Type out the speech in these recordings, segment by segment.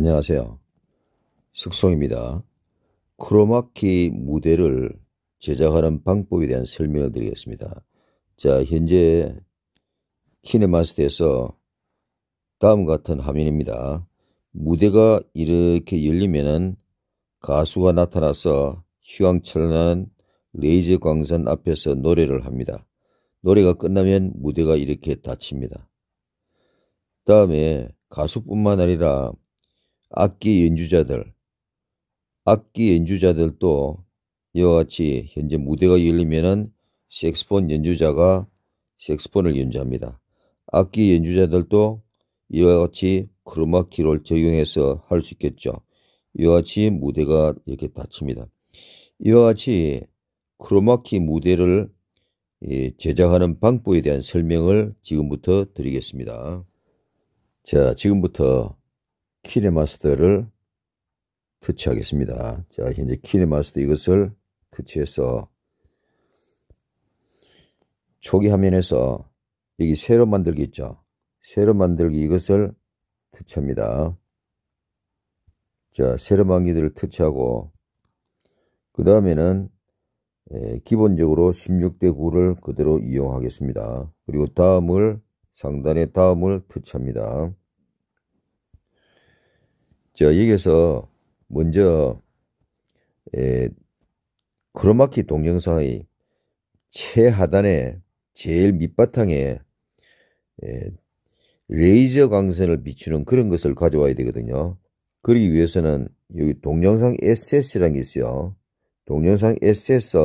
안녕하세요. 숙성입니다. 크로마키 무대를 제작하는 방법에 대한 설명을 드리겠습니다. 자, 현재 키네마스터에서 다음 같은 화면입니다. 무대가 이렇게 열리면은 가수가 나타나서 휘황찬란한 레이저 광선 앞에서 노래를 합니다. 노래가 끝나면 무대가 이렇게 닫힙니다. 다음에 가수뿐만 아니라 악기 연주자들 악기 연주자들도 이와 같이 현재 무대가 열리면은 색스폰 연주자가 색스폰을 연주합니다. 악기 연주자들도 이와 같이 크로마키를 적용해서 할 수 있겠죠. 이와 같이 무대가 이렇게 닫힙니다. 이와 같이 크로마키 무대를 예, 제작하는 방법에 대한 설명을 지금부터 드리겠습니다. 자, 지금부터 키네마스터를 터치하겠습니다. 자, 현재 키네마스터 이것을 터치해서 초기 화면에서 여기 새로 만들기 있죠. 새로 만들기 이것을 터치합니다. 자, 새로 만기들을 터치하고 그 다음에는 예, 기본적으로 16대 9를 그대로 이용하겠습니다. 그리고 다음을 상단에 다음을 터치합니다. 저 여기서 먼저 에, 예, 크로마키 동영상의 최하단에 제일 밑바탕에 에, 예, 레이저 광선을 비추는 그런 것을 가져와야 되거든요. 그러기 위해서는 여기 동영상 SS라는 게 있어요. 동영상 SS,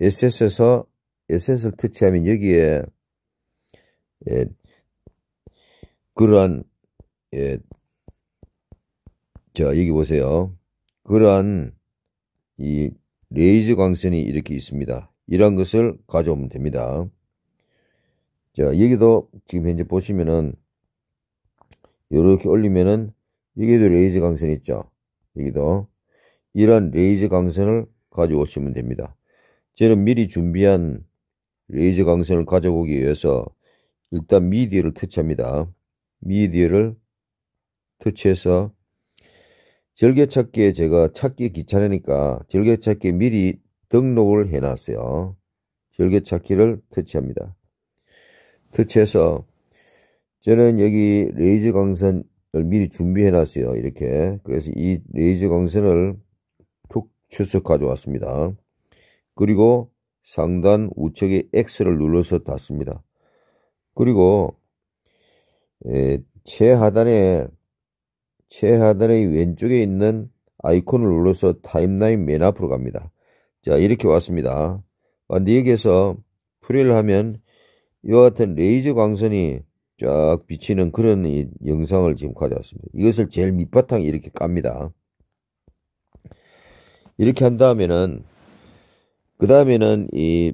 SS에서 SS를 터치하면 여기에 예, 그러한 예, 자, 여기 보세요. 그러한 이 레이즈 광선이 이렇게 있습니다. 이런 것을 가져오면 됩니다. 자, 여기도 지금 현재 보시면은 이렇게 올리면은 여기도 레이즈 광선 있죠. 여기도 이런 레이즈 광선을 가져오시면 됩니다. 저는 미리 준비한 레이저 광선을 가져오기 위해서 일단 미디어를 터치합니다. 미디어를 터치해서 절개찾기에 제가 찾기 귀찮으니까 절개찾기 미리 등록을 해놨어요. 절개찾기를 터치합니다. 터치해서 저는 여기 레이저 광선을 미리 준비해놨어요. 이렇게. 그래서 이 레이저 광선을 툭 추석 가져왔습니다. 그리고 상단 우측에 X를 눌러서 닫습니다. 그리고 예, 최하단에 최하단의 왼쪽에 있는 아이콘을 눌러서 타임라인 맨 앞으로 갑니다. 자 이렇게 왔습니다. 만기에서 아, 프리를 하면 이와 같은 레이저 광선이 쫙 비치는 그런 영상을 지금 가져왔습니다. 이것을 제일 밑바탕에 이렇게 깝니다. 이렇게 한 다음에는 그 다음에는 이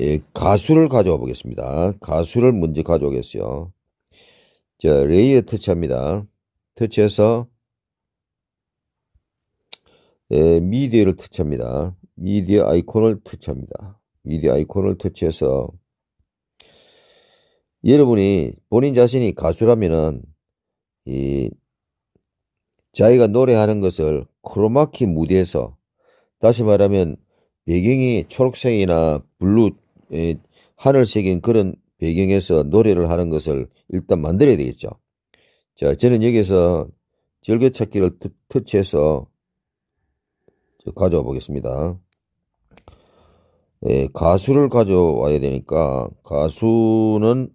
예, 가수를 가져와 보겠습니다. 가수를 먼저 가져오겠어요. 자, 레이어 터치합니다. 터치해서 예, 미디어를 터치합니다. 미디어 아이콘을 터치합니다. 미디어 아이콘을 터치해서 여러분이 본인 자신이 가수라면은 이 자기가 노래하는 것을 크로마키 무대에서 다시 말하면 배경이 초록색이나 블루 예, 하늘색인 그런 배경에서 노래를 하는 것을 일단 만들어야 되겠죠. 자, 저는 여기서 에 절개찾기를 터치해서 가져와 보겠습니다. 예, 가수를 가져와야 되니까 가수는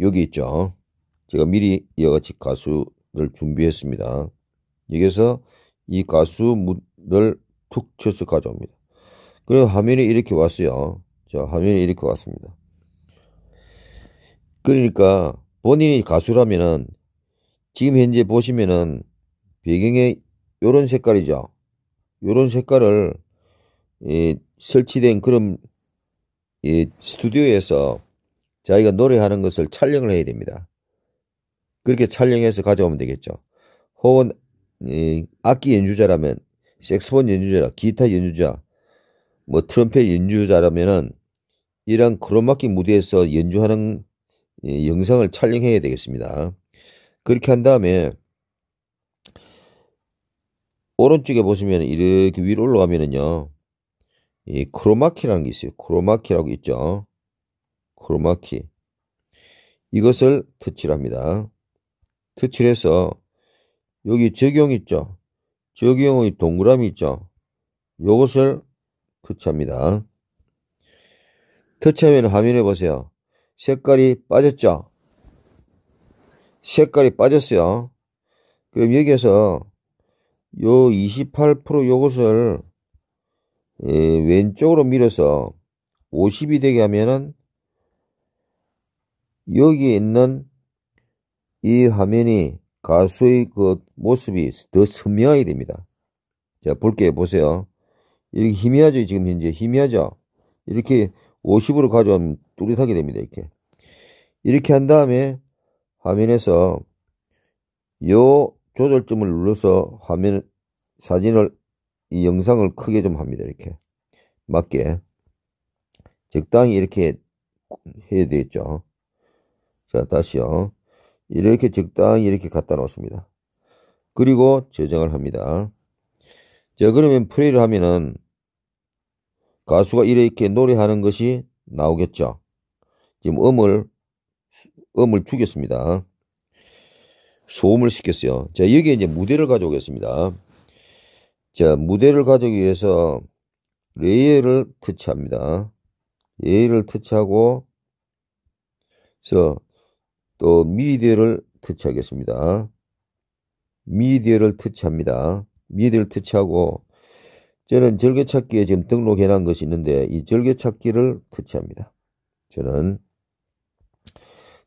여기 있죠. 제가 미리 이와 같이 가수를 준비했습니다. 여기서 에이 가수를 툭 쳐서 가져옵니다. 그리고 화면이 이렇게 왔어요. 자, 화면이 이렇게 왔습니다. 그러니까 본인이 가수라면은 지금 현재 보시면은 배경에 요런 색깔이죠. 요런 색깔을 예, 설치된 그런 예, 스튜디오에서 자기가 노래하는 것을 촬영을 해야 됩니다. 그렇게 촬영해서 가져오면 되겠죠. 혹은 예, 악기 연주자라면 색소폰 연주자, 기타 연주자, 뭐 트럼펫 연주자라면은 이런 크로마키 무대에서 연주하는 예, 영상을 촬영해야 되겠습니다. 그렇게 한 다음에 오른쪽에 보시면 이렇게 위로 올라가면은요. 이 크로마키라는 게 있어요. 크로마키라고 있죠. 크로마키. 이것을 터치를 합니다. 터치를 해서 여기 적용 있죠. 적용의 동그라미 있죠. 이것을 터치합니다. 터치하면 화면에 보세요. 색깔이 빠졌죠. 색깔이 빠졌어요. 그럼 여기에서 요 28% 요것을 예, 왼쪽으로 밀어서 50이 되게 하면은 여기에 있는 이 화면이 가수의 그 모습이 더 선명하게 됩니다. 자, 볼게요. 보세요. 이렇게 희미하죠. 지금 현재 희미하죠. 이렇게 50으로 가져오면 둘이하게 됩니다. 이렇게. 이렇게 한 다음에 화면에서 요 조절점을 눌러서 화면 사진을 이 영상을 크게 좀 합니다. 이렇게 맞게 적당히 이렇게 해야 되겠죠. 자 다시요. 이렇게 적당히 이렇게 갖다 놓습니다. 그리고 저장을 합니다. 자 그러면 플레이를 하면은 가수가 이렇게 노래하는 것이 나오겠죠. 지금 음을 음을 죽였습니다. 소음을 시켰어요. 자, 여기에 이제 무대를 가져오겠습니다. 자, 무대를 가져오기 위해서 레이어를 터치합니다. 레이를 터치하고 그래서 또 미디어를 터치하겠습니다. 미디어를 터치합니다. 미디어를 터치하고 저는 절개찾기에 지금 등록해 놓은 것이 있는데 이 절개찾기를 터치합니다. 저는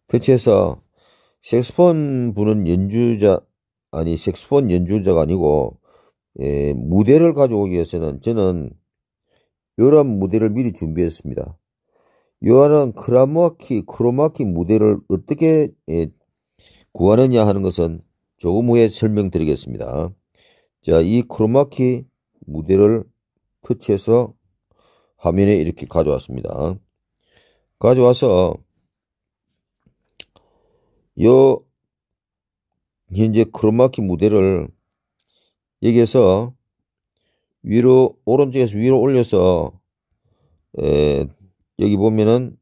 그치해서색스폰 부는 연주자 아니 색스폰 연주자가 아니고 예, 무대를 가져오기 위해서는 저는 여러 무대를 미리 준비했습니다. 요한은 크라마키 모 크로마키 무대를 어떻게 예, 구하느냐 하는 것은 조금 후에 설명드리겠습니다. 자, 이 크로마키 무대를 터치해서 화면에 이렇게 가져왔습니다. 가져와서 요 현재 크로마키 무대를 여기에서 위로 오른쪽에서 위로 올려서 에, 여기 보면은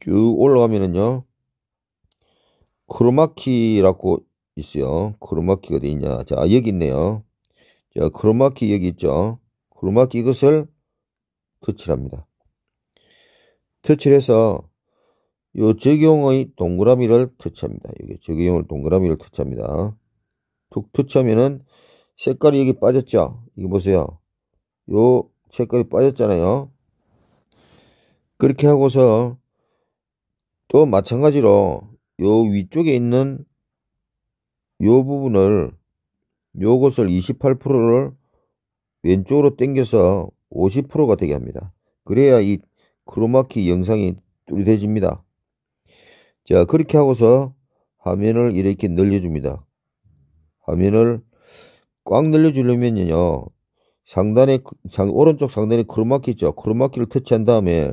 쭉 올라가면은요 크로마키라고 있어요 크로마키가 디 있냐 자 여기 있네요 자 크로마키 여기 있죠 크로마키 이것을 터치합니다 터치를 해서 요 적용의 동그라미를 터치합니다. 여기 적용을 동그라미를 터치합니다. 툭 터치하면은 색깔이 여기 빠졌죠? 이거 보세요. 요 색깔이 빠졌잖아요. 그렇게 하고서 또 마찬가지로 요 위쪽에 있는 요 부분을 요것을 28%를 왼쪽으로 당겨서 50%가 되게 합니다. 그래야 이 크로마키 영상이 뚜렷해집니다. 자, 그렇게 하고서 화면을 이렇게 늘려줍니다. 화면을 꽉 늘려주려면요. 상단에, 그, 상, 오른쪽 상단에 크로마키 있죠. 크로마키를 터치한 다음에,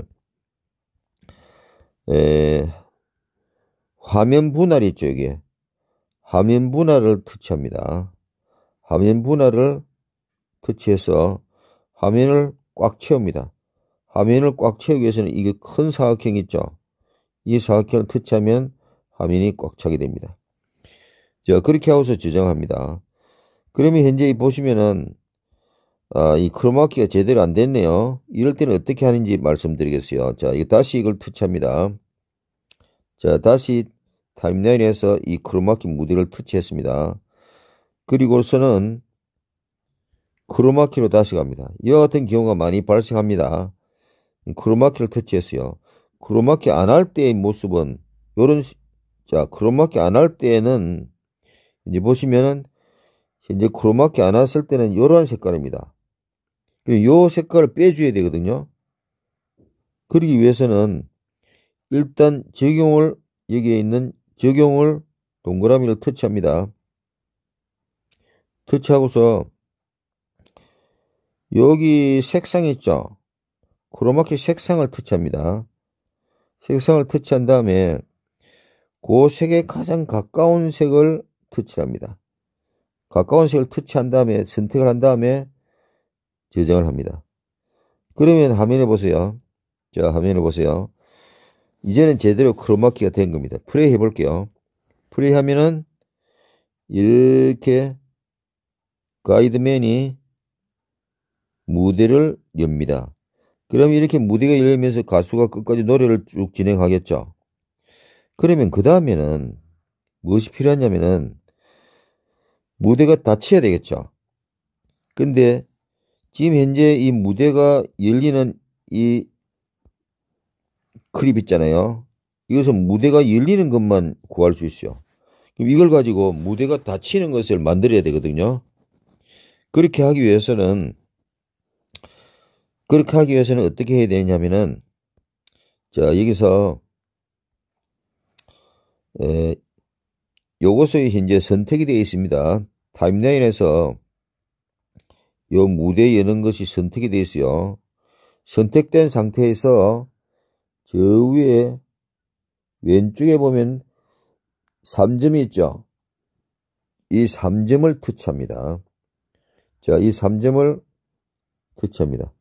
에, 화면 분할이 있죠, 여기. 화면 분할을 터치합니다. 화면 분할을 터치해서 화면을 꽉 채웁니다. 화면을 꽉 채우기 위해서는 이게 큰 사각형 있죠. 이 사각형을 터치하면 화면이 꽉 차게 됩니다. 자, 그렇게 하고서 저장합니다. 그러면 현재 보시면은 아, 이 크로마키가 제대로 안 됐네요. 이럴 때는 어떻게 하는지 말씀드리겠어요. 자, 이거 다시 이걸 터치합니다. 자, 다시 타임라인에서 이 크로마키 무대를 터치했습니다. 그리고서는 크로마키로 다시 갑니다. 이와 같은 경우가 많이 발생합니다. 크로마키를 터치했어요. 크로마키 안 할 때의 모습은 요런 자 크로마키 안 할 때에는 이제 보시면은 이제 크로마키 안 했을 때는 요런 색깔입니다. 요 색깔을 빼줘야 되거든요. 그러기 위해서는 일단 적용을 여기에 있는 적용을 동그라미를 터치합니다. 터치하고서 여기 색상 있죠? 크로마키 색상을 터치합니다. 색상을 터치한 다음에 그 색에 가장 가까운 색을 터치합니다. 가까운 색을 터치한 다음에 선택을 한 다음에 저장을 합니다. 그러면 화면에 보세요. 자, 화면에 보세요. 이제는 제대로 크로마키가 된 겁니다. 플레이 해볼게요. 플레이 하면은 이렇게 가이드맨이 무대를 엽니다. 그럼 이렇게 무대가 열리면서 가수가 끝까지 노래를 쭉 진행하겠죠. 그러면 그 다음에는 무엇이 필요하냐면은 무대가 닫혀야 되겠죠. 근데 지금 현재 이 무대가 열리는 이 클립 있잖아요. 이것은 무대가 열리는 것만 구할 수 있어요. 그럼 이걸 가지고 무대가 닫히는 것을 만들어야 되거든요. 그렇게 하기 위해서는 그렇게 하기 위해서는 어떻게 해야 되냐면은 자 여기서 에, 요것의 현재 선택이 되어 있습니다. 타임라인에서 요 무대에 여는 것이 선택이 되어 있어요. 선택된 상태에서 저 위에 왼쪽에 보면 3점이 있죠. 이 3점을 터치합니다. 자, 이 3점을 터치합니다.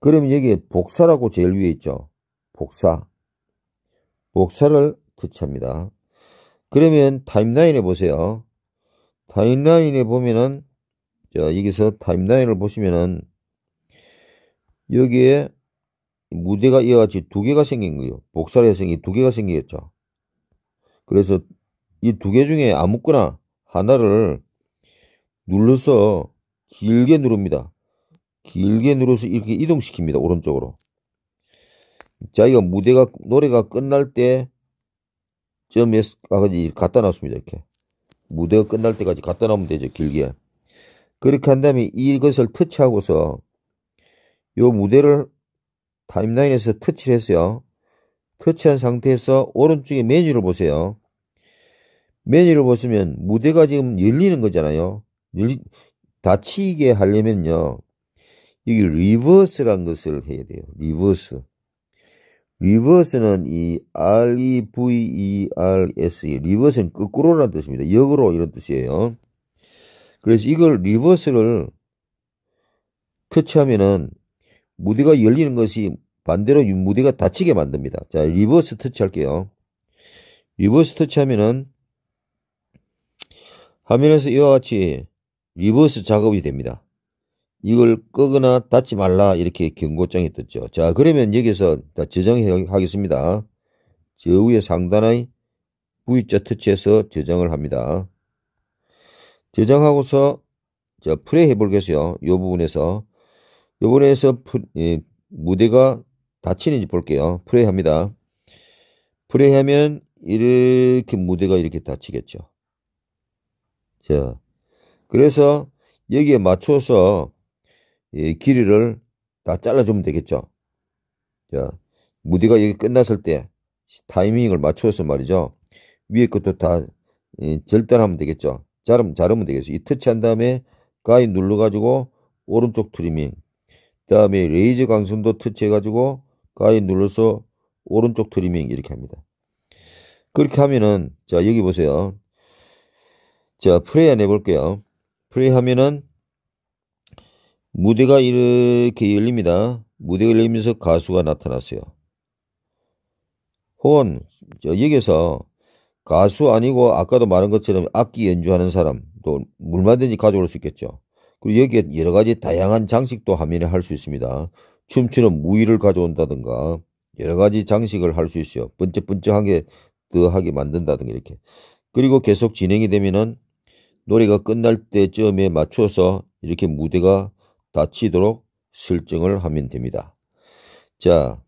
그러면 여기에 복사라고 제일 위에 있죠. 복사. 복사를 터치합니다. 그러면 타임라인에 보세요. 타임라인에 보면은 자, 여기서 타임라인을 보시면은 여기에 무대가 이와 같이 두 개가 생긴 거예요. 복사를 해서 두 개가 생기겠죠. 그래서 이 두 개 중에 아무거나 하나를 눌러서 길게 누릅니다. 길게 누르서 이렇게 이동시킵니다. 오른쪽으로. 자 이거 무대가 노래가 끝날 때저점 아, 까지 갖다 놨습니다. 이렇게. 무대가 끝날 때까지 갖다 놓으면 되죠. 길게. 그렇게 한 다음에 이것을 터치하고서 요 무대를 타임라인에서 터치를 했어요. 터치한 상태에서 오른쪽에 메뉴를 보세요. 메뉴를 보시면 무대가 지금 열리는 거잖아요. 열리, 닫히게 하려면요. 여기 리버스란 것을 해야 돼요. 리버스. 리버스는 이 R-E-V-E-R-S -E, e 리버스는 거꾸로라는 뜻입니다. 역으로 이런 뜻이에요. 그래서 이걸 리버스를 터치하면은 무대가 열리는 것이 반대로 무대가 닫히게 만듭니다. 자, 리버스 터치할게요. 리버스 터치하면은 화면에서 이와 같이 리버스 작업이 됩니다. 이걸 끄거나 닫지 말라 이렇게 경고장이 떴죠. 자 그러면 여기서 저장하겠습니다. 저 위에 상단의 V자 터치해서 저장을 합니다. 저장하고서 자 플레이 해볼게요. 이 부분에서 이 부분에서 프, 예, 무대가 닫히는지 볼게요. 플레이 합니다. 플레이 하면 이렇게 무대가 이렇게 닫히겠죠. 자 그래서 여기에 맞춰서 이 길이를 다 잘라주면 되겠죠. 자, 무디가 여기 끝났을 때 타이밍을 맞춰서 말이죠. 위에 것도 다 절단하면 되겠죠. 자르면, 자르면 되겠어요. 이 터치한 다음에 가위 눌러가지고 오른쪽 트리밍. 그 다음에 레이저 강선도 터치해가지고 가위 눌러서 오른쪽 트리밍 이렇게 합니다. 그렇게 하면은 자 여기 보세요. 자 플레이 안 해볼게요. 플레이 하면은 무대가 이렇게 열립니다. 무대가 열리면서 가수가 나타났어요. 호원, 여기에서 가수 아니고 아까도 말한 것처럼 악기 연주하는 사람, 도 물마든지 가져올 수 있겠죠. 그리고 여기에 여러 가지 다양한 장식도 화면에 할 수 있습니다. 춤추는 무의를 가져온다든가 여러 가지 장식을 할 수 있어요. 번쩍번쩍하게 더하게 만든다든가 이렇게. 그리고 계속 진행이 되면은 노래가 끝날 때쯤에 맞춰서 이렇게 무대가 다치도록 설정을 하면 됩니다. 자,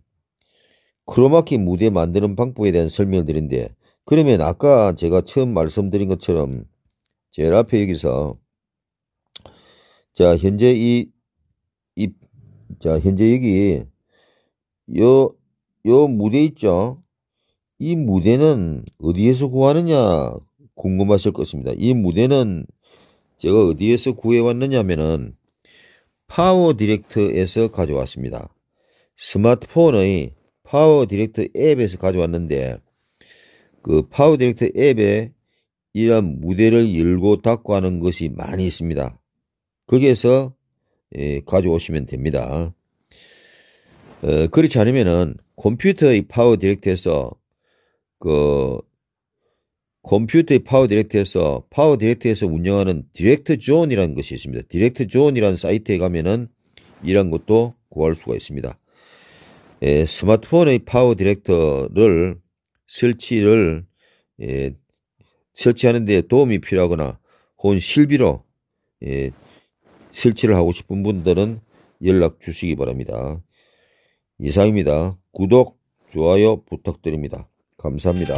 크로마키 무대 만드는 방법에 대한 설명을 드린데 그러면 아까 제가 처음 말씀드린 것처럼 제일 앞에 여기서 자 현재 이 이자 현재 여기 요요 요 무대 있죠 이 무대는 어디에서 구하느냐 궁금하실 것입니다 이 무대는 제가 어디에서 구해왔느냐면은 파워 디렉트에서 가져왔습니다. 스마트폰의 파워 디렉트 앱에서 가져왔는데 그 파워 디렉트 앱에 이런 무대를 열고 닫고 하는 것이 많이 있습니다. 거기에서 예, 가져오시면 됩니다. 어, 그렇지 않으면은 컴퓨터의 파워 디렉트에서 그 컴퓨터의 파워 디렉트에서 파워 디렉트에서 운영하는 디렉트 존이라는 것이 있습니다. 디렉트 존이라는 사이트에 가면은 이런 것도 구할 수가 있습니다. 예, 스마트폰의 파워 디렉터를 설치를 예, 설치하는 데 도움이 필요하거나 혹은 실비로 예, 설치를 하고 싶은 분들은 연락 주시기 바랍니다. 이상입니다. 구독, 좋아요 부탁드립니다. 감사합니다.